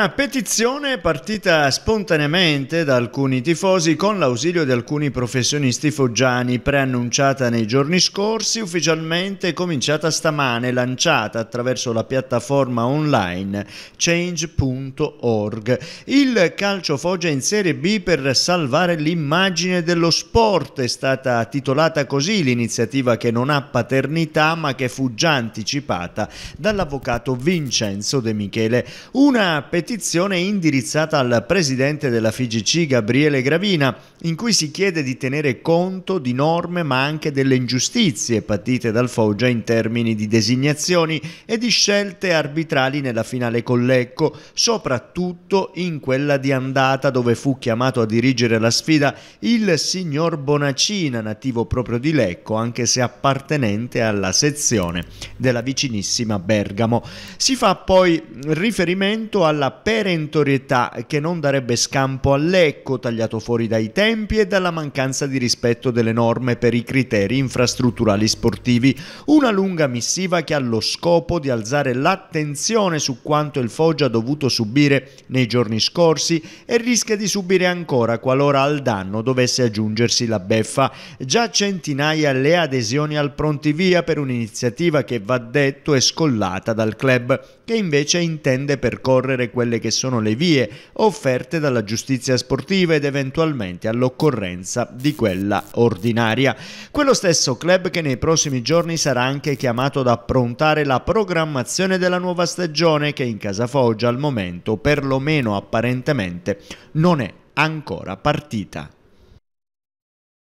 Una petizione partita spontaneamente da alcuni tifosi con l'ausilio di alcuni professionisti foggiani, preannunciata nei giorni scorsi, ufficialmente cominciata stamane, lanciata attraverso la piattaforma online change.org. Il calcio Foggia in Serie B per salvare l'immagine dello sport è stata titolata così l'iniziativa che non ha paternità ma che fu già anticipata dall'avvocato Vincenzo De Michele. Una petizione petizione indirizzata al presidente della FIGC Gabriele Gravina, in cui si chiede di tenere conto di norme ma anche delle ingiustizie patite dal Foggia in termini di designazioni e di scelte arbitrali nella finale con Lecco, soprattutto in quella di andata dove fu chiamato a dirigere la sfida il signor Bonacina, nativo proprio di Lecco, anche se appartenente alla sezione della vicinissima Bergamo. Si fa poi riferimento alla perentorietà che non darebbe scampo all'ecco tagliato fuori dai tempi e dalla mancanza di rispetto delle norme per i criteri infrastrutturali sportivi. Una lunga missiva che ha lo scopo di alzare l'attenzione su quanto il Foggia ha dovuto subire nei giorni scorsi e rischia di subire ancora qualora al danno dovesse aggiungersi la beffa. Già centinaia le adesioni al pronti via per un'iniziativa che va detto è scollata dal club che invece intende percorrere quella quelle che sono le vie offerte dalla giustizia sportiva ed eventualmente all'occorrenza di quella ordinaria. Quello stesso club che nei prossimi giorni sarà anche chiamato ad approntare la programmazione della nuova stagione che in casa Foggia al momento, perlomeno apparentemente, non è ancora partita.